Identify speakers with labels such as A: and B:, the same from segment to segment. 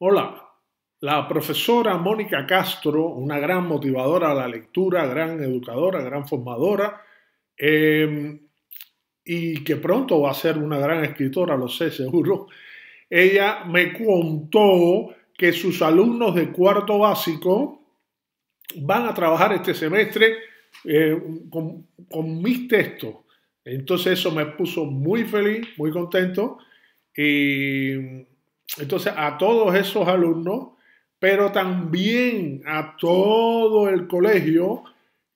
A: Hola, la profesora Mónica Castro, una gran motivadora a la lectura, gran educadora, gran formadora, em, y que pronto va a ser una gran escritora, lo sé seguro, ella me contó que sus alumnos de cuarto básico van a trabajar este semestre eh, con, con mis textos. Entonces eso me puso muy feliz, muy contento. Y entonces a todos esos alumnos, pero también a todo el colegio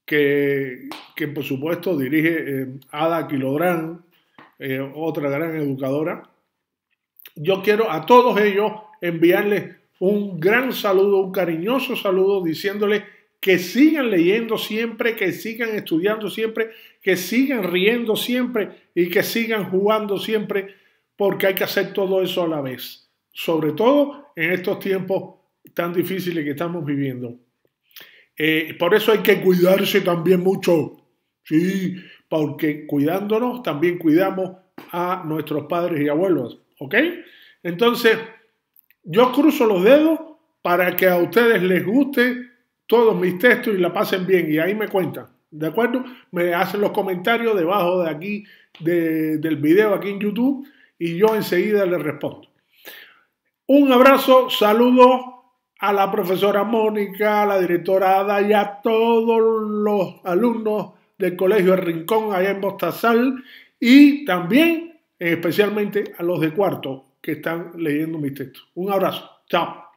A: que, por supuesto dirige eh, Ada Kilodrán, eh, otra gran educadora. Yo quiero a todos ellos enviarles un gran saludo, un cariñoso saludo, diciéndoles que sigan leyendo siempre, que sigan estudiando siempre, que sigan riendo siempre y que sigan jugando siempre, porque hay que hacer todo eso a la vez sobre todo en estos tiempos tan difíciles que estamos viviendo. Eh, por eso hay que cuidarse también mucho, sí, porque cuidándonos también cuidamos a nuestros padres y abuelos, ¿ok? Entonces, yo cruzo los dedos para que a ustedes les guste todos mis textos y la pasen bien y ahí me cuentan, ¿de acuerdo? Me hacen los comentarios debajo de aquí del video aquí en YouTube y yo enseguida les respondo. Un abrazo, saludo a la profesora Mónica, a la directora Ada y a todos los alumnos del Colegio El Rincón allá en Bostazal y también especialmente a los de cuarto que están leyendo mis textos. Un abrazo, chao.